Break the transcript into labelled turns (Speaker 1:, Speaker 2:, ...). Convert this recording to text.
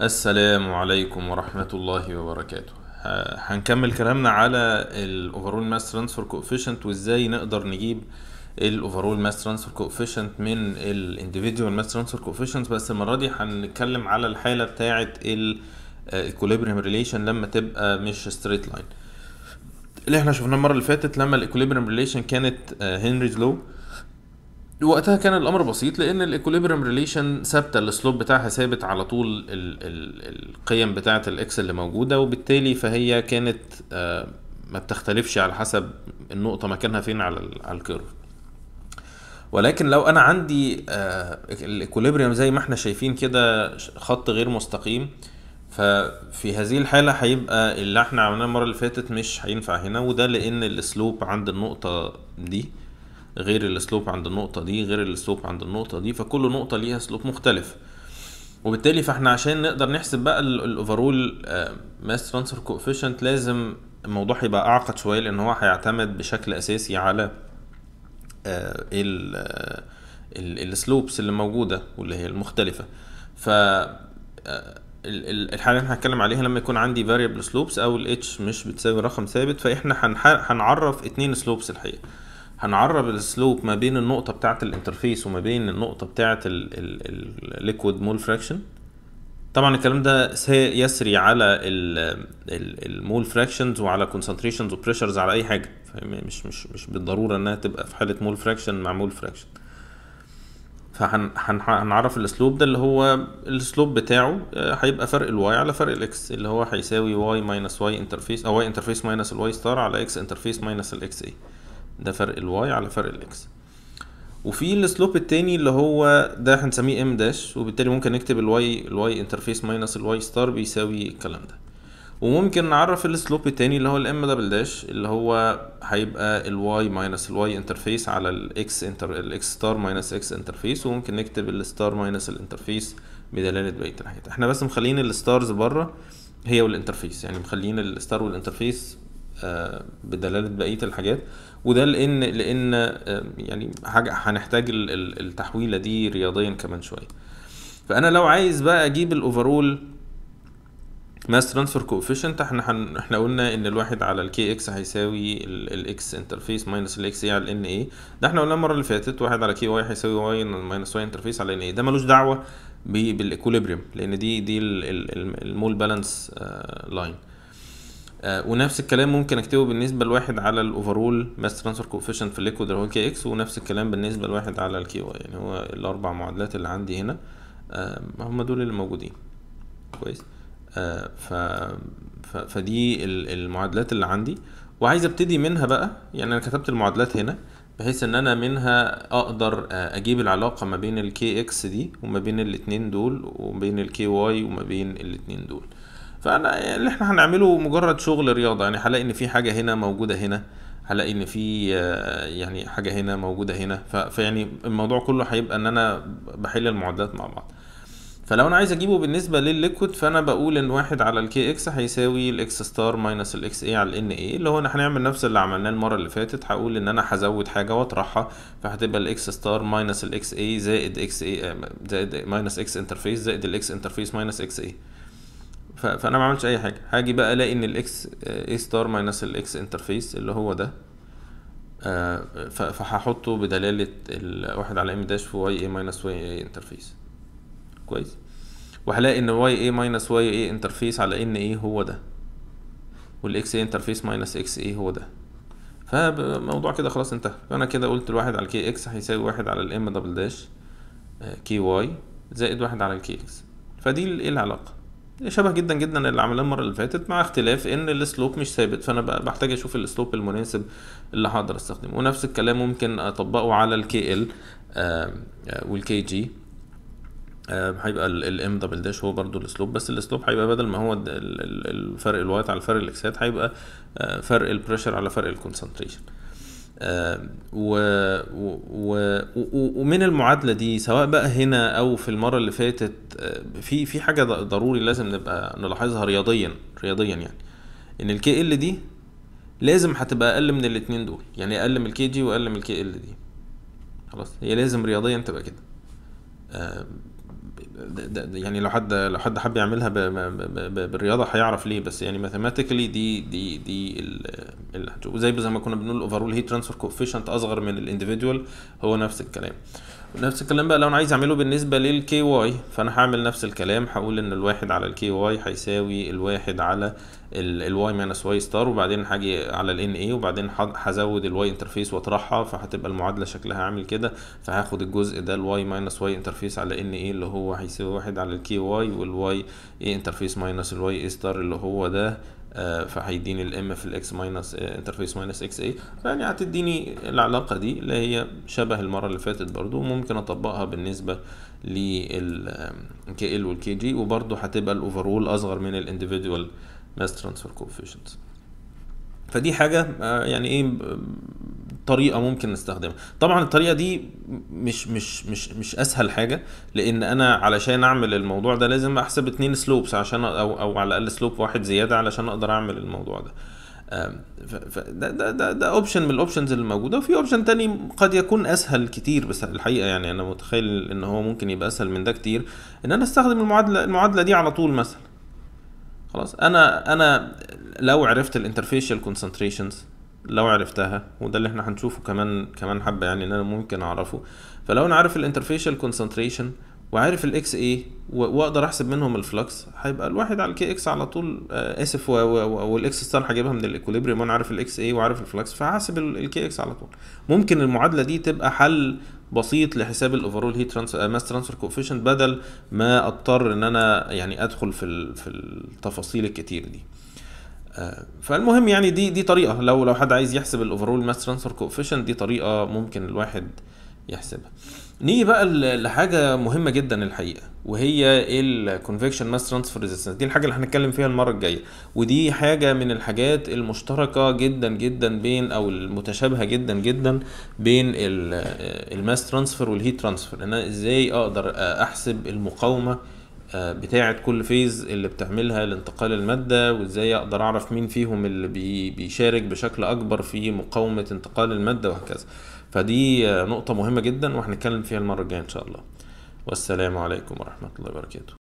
Speaker 1: السلام عليكم ورحمة الله وبركاته هنكمل كلامنا على الاوفرول ماس ترانسفير كوفيشنت وازاي نقدر نجيب الاوفرول ماس ترانسفير كوفيشنت من الانديفيدوال ماس ترانسفير كوفيشنت بس المرة دي هنتكلم على الحالة بتاعة الايكوليبريم ريليشن لما تبقى مش ستريت لاين اللي احنا شفناه المرة اللي فاتت لما الايكوليبريم ريليشن كانت هنريز آه، لو وقتها كان الامر بسيط لان الايكوليبريم ريليشن ثابته السلوب بتاعها ثابت على طول الـ الـ القيم بتاعه الاكس اللي موجوده وبالتالي فهي كانت آه، ما بتختلفش على حسب النقطه مكانها فين على على الكيرف ولكن لو انا عندي آه، الايكوليبريم زي ما احنا شايفين كده خط غير مستقيم ففي هذه الحاله هيبقى اللي احنا عملناه المره اللي فاتت مش هينفع هنا وده لان السلوب عند النقطه دي غير السلوب عند النقطه دي غير السلوب عند النقطه دي فكل نقطه ليها سلوب مختلف وبالتالي فاحنا عشان نقدر نحسب بقى الاوفرول ماس ترانسفير كوفيشنت لازم الموضوع هيبقى اعقد شويه لان هو هيعتمد بشكل اساسي على آه، ال آه، السلوبس اللي موجوده واللي هي المختلفه ف آه، الحاله اللي هنتكلم عليها لما يكون عندي variable سلوبس او الاتش مش بتساوي رقم ثابت فاحنا هنعرف اتنين سلوبس الحقيقه هنعرب السلوب ما بين النقطه بتاعه الانترفيس وما بين النقطه بتاعه الليكويد مول فراكشن طبعا الكلام ده يسري على المول فراكشنز وعلى كونسنتريشنز وبريشرز على اي حاجه يعني مش مش مش بالضروره انها تبقى في حاله مول فراكشن مع مول فراكشن فهنعرف الاسلوب ده اللي هو الاسلوب بتاعه آه، هيبقى فرق الواي على فرق الاكس اللي هو هيساوي واي ماينس واي انترفيس او واي انترفيس ماينس الواي ستار على اكس انترفيس ماينس الاكس اي ده فرق الواي على فرق الاكس وفي السلوب التاني اللي هو ده هنسميه ام داش وبالتالي ممكن نكتب الواي الواي انترفيس ماينس الواي ستار بيساوي الكلام ده وممكن نعرف السلوب التاني اللي هو الام دبل داش اللي هو هيبقى الواي ماينس الواي انترفيس على الاكس انتر الاكس ستار ماينس اكس انترفيس وممكن نكتب الستار ماينس الانترفيس بدلاله بقيه الحاجات احنا بس مخليين الستارز بره هي والانترفيس يعني مخليين الستار والانترفيس آه، بدلاله بقيه الحاجات وده لان لان آه، يعني حاجه هنحتاج التحويله دي رياضيا كمان شويه فانا لو عايز بقى اجيب الاوفرول ماس ترانسفير كوفيشنت احنا احنا قلنا ان الواحد على الكي اكس هيساوي الاكس انترفيس ماينس الاكس اي على الان اي ده احنا قلنا المره اللي فاتت واحد على كي واي هيساوي واي ماينس واي انترفيس على ان اي ده ملوش دعوه بالاكوليبريم لان دي دي المول بالانس آه، لاين آه، ونفس الكلام ممكن اكتبه بالنسبه لواحد على الاوفرول ماس ترانسفير كوفيشنت في الليكويد اللي هو كي اكس ونفس الكلام بالنسبه لواحد على الكي واي يعني هو الاربع معادلات اللي عندي هنا آه، هم دول اللي موجودين كويس آه، ف... ف... فدي المعادلات اللي عندي وعايز ابتدي منها بقى يعني انا كتبت المعادلات هنا بحيث ان انا منها اقدر اجيب العلاقه ما بين الكي اكس دي وما بين الاتنين دول وما بين الكي واي وما بين الاتنين دول فانا اللي احنا هنعمله مجرد شغل رياضه يعني هلاقي ان في حاجه هنا موجوده هنا هلاقي ان في آه، يعني حاجه هنا موجوده هنا فيعني الموضوع كله هيبقى ان انا بحل المعادلات مع بعض فلو انا عايز اجيبه بالنسبه للليكويد فانا بقول ان واحد على الكي اكس هيساوي الاكس ستار ماينس الاكس اي على الان اي اللي هو احنا هنعمل نفس اللي عملناه المره اللي فاتت هقول ان انا هزود حاجه واطرحها فهتبقى الاكس ستار ماينس الاكس اي زائد اكس اي آه، زائد ماينس اكس انترفيس زائد الاكس انترفيس ماينس اكس اي فانا ما عملتش اي حاجه هاجي بقى الاقي ان الاكس اي ستار ماينس الاكس انترفيس اللي هو ده آه، فهحطه بدلاله الواحد على ام داش في واي اي ماينس واي اي انترفيس كويس وهلاقي ان واي اي ماينس واي اي انترفيس على ان ايه هو ده والاكس اي انترفيس ماينس اكس اي هو ده فموضوع كده خلاص انتهى فانا كده قلت الواحد على كي اكس هيساوي واحد على الام دبل داش كي واي زائد واحد على الكي اكس فدي ايه العلاقه شبه جدا جدا اللي عملناه المره اللي فاتت مع اختلاف ان السلوب مش ثابت فانا بحتاج اشوف السلوب المناسب اللي هقدر استخدمه ونفس الكلام ممكن اطبقه على الكي ال آه، آه، والكي جي آه، هيبقى الام دبل داش هو برضو السلوب بس السلوب هيبقى بدل ما هو الفرق الوايت على فرق الاكسات هيبقى فرق البريشر على فرق الكونسنتريشن آه، و و ومن المعادله دي سواء بقى هنا او في المره اللي فاتت آه، في في حاجه ضروري لازم نبقى نلاحظها رياضيا رياضيا يعني ان الكي ال دي لازم هتبقى اقل من الاتنين دول يعني اقل من الكي جي واقل من الكي ال دي خلاص هي لازم رياضيا تبقى كده آه، يعني لو حد لو حد حب يعملها بـ بـ بـ بالرياضه هيعرف ليه بس يعني ماثيماتيكلي دي دي دي زي زي ما كنا بنقول الاوفرول هي ترانسفير كوفيشنت اصغر من الانديفيدوال هو نفس الكلام نفس الكلام بقى لو انا عايز اعمله بالنسبه للكي واي فانا هعمل نفس الكلام هقول ان الواحد على الكي واي هيساوي الواحد على الواي ماينس واي ستار وبعدين هاجي على الان اي وبعدين هزود الواي انترفيس واطرحها فهتبقى المعادله شكلها عامل كده فهاخد الجزء ده الواي ماينس واي انترفيس على ان اي اللي هو هيساوي واحد على الكي واي والواي اي انترفيس ماينس الواي اي ستار اللي هو ده فهيديني الام في الاكس ماينس انترفيس ماينس اكس اي يعني هتديني العلاقه دي اللي هي شبه المره اللي فاتت برضو ممكن اطبقها بالنسبه للكي ال والكي جي وبرضو هتبقى الاوفرول اصغر من الانديفيديوال ماس ترانسفير كوفيشنت فدي حاجه آه، يعني ايه طريقه ممكن نستخدمها طبعا الطريقه دي مش مش مش مش اسهل حاجه لان انا علشان اعمل الموضوع ده لازم احسب اتنين سلوبس عشان او او على الاقل سلوب واحد زياده علشان اقدر اعمل الموضوع ده ده ده ده, ده اوبشن من الاوبشنز اللي موجوده وفي اوبشن تاني قد يكون اسهل كتير بس الحقيقه يعني انا متخيل ان هو ممكن يبقى اسهل من ده كتير ان انا استخدم المعادله المعادله دي على طول مثلا خلاص انا انا لو عرفت الانترفيشال كونسنتريشنز لو عرفتها وده اللي احنا هنشوفه كمان كمان حبه يعني ان انا ممكن اعرفه فلو انا عارف الانترفيشال كونسنتريشن وعارف الاكس اي واقدر احسب منهم الفلكس هيبقى الواحد على الكي اكس على طول آه، اسف والاكس ستار هجيبها من الاكوليبريم وانا عارف الاكس اي وعارف الفلكس فهحسب الكي اكس على طول ممكن المعادله دي تبقى حل بسيط لحساب الاوفرول هيت ماس ترانسفير كوفيشنت بدل ما اضطر ان انا يعني ادخل في في التفاصيل الكتير دي آه، فالمهم يعني دي دي طريقه لو لو حد عايز يحسب الاوفرول ماس ترانسفير كوفيشن دي طريقه ممكن الواحد يحسبها نيجي بقى لحاجه مهمه جدا الحقيقه وهي الكونفكشن ماس ترانسفير ريزيستنس دي الحاجه اللي هنتكلم فيها المره الجايه ودي حاجه من الحاجات المشتركه جدا جدا بين او المتشابهه جدا جدا بين الماس ترانسفير والهيت ترانسفير ان انا ازاي اقدر احسب المقاومه آه، بتاعة كل فيز اللي بتعملها لانتقال المادة وازاي اقدر اعرف مين فيهم اللي بي بيشارك بشكل اكبر في مقاومة انتقال المادة وهكذا فدي آه، نقطة مهمة جدا وهنتكلم فيها المرة الجاية ان شاء الله والسلام عليكم ورحمة الله وبركاته